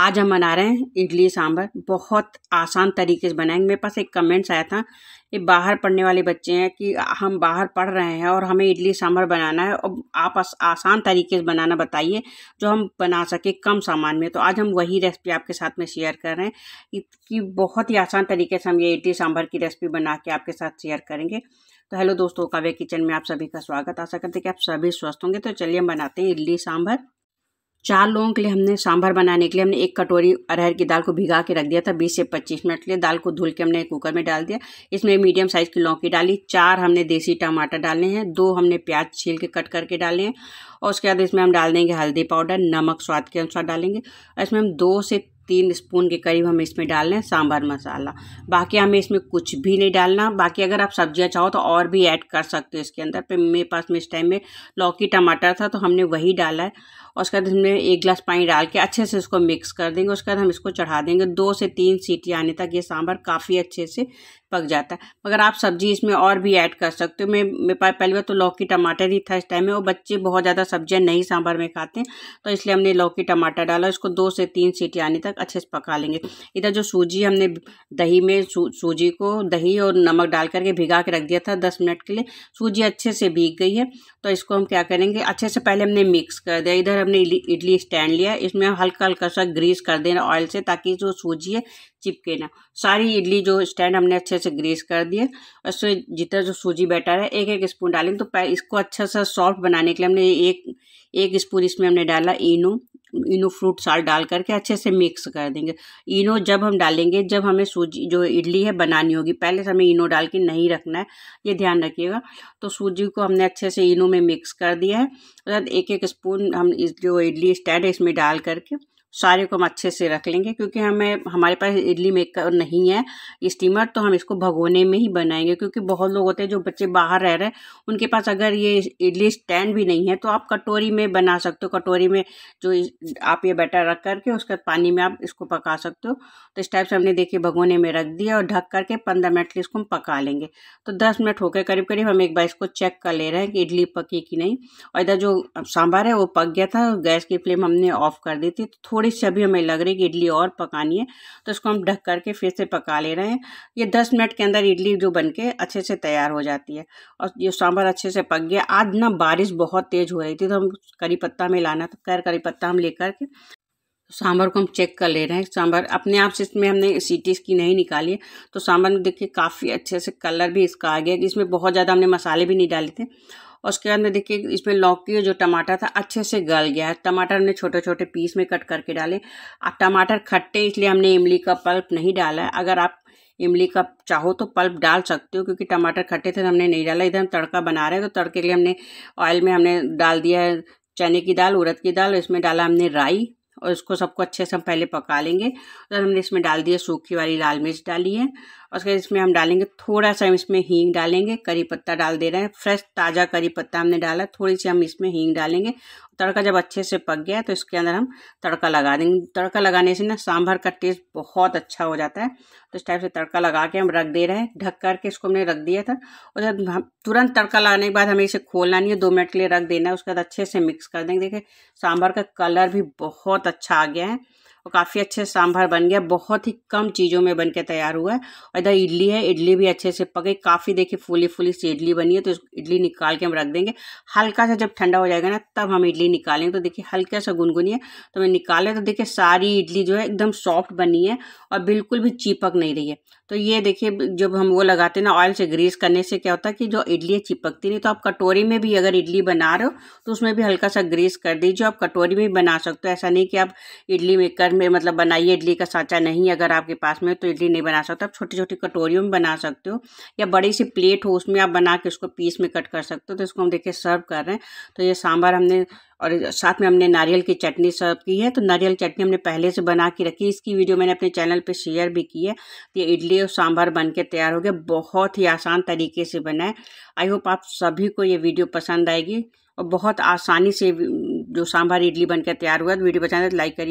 आज हम बना रहे हैं इडली सांभर बहुत आसान तरीके से बनाएंगे मेरे पास एक कमेंट्स आया था ये बाहर पढ़ने वाले बच्चे हैं कि हम बाहर पढ़ रहे हैं और हमें इडली सांभर बनाना है और आप आस, आसान तरीके से बनाना बताइए जो हम बना सके कम सामान में तो आज हम वही रेसिपी आपके साथ में शेयर कर रहे हैं कि बहुत ही आसान तरीके से हम ये इडली सांभर की रेसिपी बना के आपके साथ शेयर करेंगे तो हेलो दोस्तों काव्य किचन में आप सभी का स्वागत आशा करते हैं कि आप सभी स्वस्थ होंगे तो चलिए हम बनाते हैं इडली सांभर चार लोगों के लिए हमने सांभर बनाने के लिए हमने एक कटोरी अरहर की दाल को भिगा के रख दिया था 20 से 25 मिनट के लिए दाल को धुल के हमने कुकर में डाल दिया इसमें मीडियम साइज़ की लौकी डाली चार हमने देसी टमाटर डालने हैं दो हमने प्याज छील के कट करके डाले हैं और उसके बाद इसमें हम डाल देंगे हल्दी पाउडर नमक स्वाद के अनुसार डालेंगे और इसमें हम दो से तीन स्पून के करीब हम इसमें डाल लें सांभर मसाला बाकी हमें इसमें कुछ भी नहीं डालना बाकी अगर आप सब्जियां चाहो तो और भी ऐड कर सकते हो इसके अंदर पर मेरे पास में इस टाइम में लौकी टमाटर था तो हमने वही डाला है और उसके बाद हमने एक गिलास पानी डाल के अच्छे से उसको मिक्स कर देंगे उसके बाद हम इसको चढ़ा देंगे दो से तीन सीटी आने तक ये सांभर काफ़ी अच्छे से पक जाता है मगर आप सब्जी इसमें और भी ऐड कर सकते हो मैं मेरे पास पहली बार तो लौकी टमाटर ही था इस टाइम में वो बच्चे बहुत ज़्यादा सब्जियाँ नहीं सांभर में खाते हैं तो इसलिए हमने लौकी टमाटर डाला इसको दो से तीन सीटी आने तक अच्छे से पका लेंगे इधर जो सूजी हमने दही में सूजी को दही और नमक डाल करके भिगा के रख दिया था दस मिनट के लिए सूजी अच्छे से भीग गई है तो इसको हम क्या करेंगे अच्छे से पहले हमने मिक्स कर दिया इधर हमने इडली स्टैंड लिया इसमें हम हल्का हल्का सा ग्रीस कर देना ऑयल से ताकि जो सूजी है चिपके ना सारी इडली जो स्टैंड हमने अच्छे से ग्रीस कर दिए और उसमें जितना जो सूजी बैटर है एक एक स्पून डालेंगे तो इसको अच्छा सा सॉफ्ट बनाने के लिए हमने एक एक स्पून इसमें हमने डाला इनो इनो फ्रूट साल्ट डाल करके अच्छे से मिक्स कर देंगे इनो जब हम डालेंगे जब हमें सूजी जो इडली है बनानी होगी पहले से हमें इनो डाल के नहीं रखना है ये ध्यान रखिएगा तो सूजी को हमने अच्छे से इनो में मिक्स कर दिया है उसके एक एक स्पून हम इस जो इडली स्टैंड है इसमें डाल करके सारे को हम अच्छे से रख लेंगे क्योंकि हमें हमारे पास इडली मेकर नहीं है स्टीमर तो हम इसको भगोने में ही बनाएंगे क्योंकि बहुत लोग होते हैं जो बच्चे बाहर रह रहे हैं उनके पास अगर ये इडली स्टैंड भी नहीं है तो आप कटोरी में बना सकते हो कटोरी में जो आप ये बैटर रख करके उसके पानी में आप इसको पका सकते हो तो इस टाइप से हमने देखिए भगोने में रख दिया और ढक करके पंद्रह मिनट इसको हम पका लेंगे तो दस मिनट होकर करीब करीब हम एक बार इसको चेक कर ले रहे हैं कि इडली पकी कि नहीं और इधर जो सांभार है वो पक गया था गैस की फ्लेम हमने ऑफ कर दी थी तो थोड़ी सी अभी हमें लग रही है कि इडली और पकानी है तो इसको हम ढक करके फिर से पका ले रहे हैं ये दस मिनट के अंदर इडली जो बन के अच्छे से तैयार हो जाती है और ये सांभर अच्छे से पक गया आज ना बारिश बहुत तेज़ हो रही थी तो हम करी पत्ता में लाना तो खैर करी पत्ता हम लेकर के सांभर को हम चेक कर ले रहे हैं सांभर अपने आप से इसमें हमने सीटी की नहीं निकाली है तो सांभर में देखिए काफ़ी अच्छे से कलर भी इसका आ गया इसमें बहुत ज़्यादा हमने मसाले भी नहीं डाले थे और उसके अंदर देखिए इसमें लौकी जो टमाटर था अच्छे से गल गया है टमाटर हमने छोटे छोटे पीस में कट करके डाले अब टमाटर खट्टे इसलिए हमने इमली का पल्प नहीं डाला है अगर आप इमली का चाहो तो पल्प डाल सकते हो क्योंकि टमाटर खट्टे थे तो हमने नहीं डाला इधर हम तड़का बना रहे हैं तो तड़के के लिए हमने ऑयल में हमने डाल दिया है चने की दाल उड़द की दाल इसमें डाला हमने राई और इसको सबको अच्छे से हम पहले पका लेंगे और हमने इसमें डाल दिए सूखी वाली लाल मिर्च डाली है और उसके इसमें हम डालेंगे थोड़ा सा हम इसमें हींग डालेंगे करी पत्ता डाल दे रहे हैं फ्रेश ताज़ा करी पत्ता हमने डाला थोड़ी सी हम इसमें हींग डालेंगे तड़का जब अच्छे से पक गया तो इसके अंदर हम तड़का लगा देंगे तड़का लगाने से ना सांभर का टेस्ट बहुत अच्छा हो जाता है तो इस टाइप से तड़का लगा के हम रख दे रहे हैं ढक करके इसको हमने रख दिया था और जब तुरंत तड़का लगाने के बाद हमें इसे खोलना नहीं है दो मिनट के लिए रख देना है उसके बाद अच्छे से मिक्स कर देंगे देखिए सांभर का कलर भी बहुत अच्छा आ गया है और काफ़ी अच्छे सांभर बन गया बहुत ही कम चीज़ों में बन के तैयार हुआ है और इधर इडली है इडली भी अच्छे से पके काफ़ी देखिए फूली फूली सी इडली बनी है तो इडली निकाल के हम रख देंगे हल्का सा जब ठंडा हो जाएगा ना तब हम इडली निकालेंगे तो देखिए हल्का सा गुनगुनी है तो मैं निकाले तो देखिए सारी इडली जो है एकदम सॉफ्ट बनी है और बिल्कुल भी चिपक नहीं रही है तो ये देखिए जब हम वो लगाते हैं ना ऑयल से ग्रीस करने से क्या होता है कि जो इडली चिपकती नहीं तो आप कटोरी में भी अगर इडली बना रहे हो तो उसमें भी हल्का सा ग्रीस कर दीजिए आप कटोरी में भी बना सकते हो ऐसा नहीं कि आप इडली में कर में मतलब बनाइए इडली का सांचा नहीं अगर आपके पास में तो इडली नहीं बना सकते आप छोटी छोटी कटोरियों में बना सकते हो या बड़ी सी प्लेट हो उसमें आप बना के उसको पीस में कट कर सकते हो तो इसको हम देखिए सर्व कर रहे हैं तो ये सांभर हमने और साथ में हमने नारियल की चटनी सर्व की है तो नारियल चटनी हमने पहले से बना के रखी इसकी वीडियो मैंने अपने चैनल पे शेयर भी की है तो ये इडली और सांभर बन के तैयार हो गया बहुत ही आसान तरीके से बना है आई होप आप सभी को ये वीडियो पसंद आएगी और बहुत आसानी से जो सांभर इडली बनकर तैयार हुआ तो वीडियो पसंद है तो लाइक करिए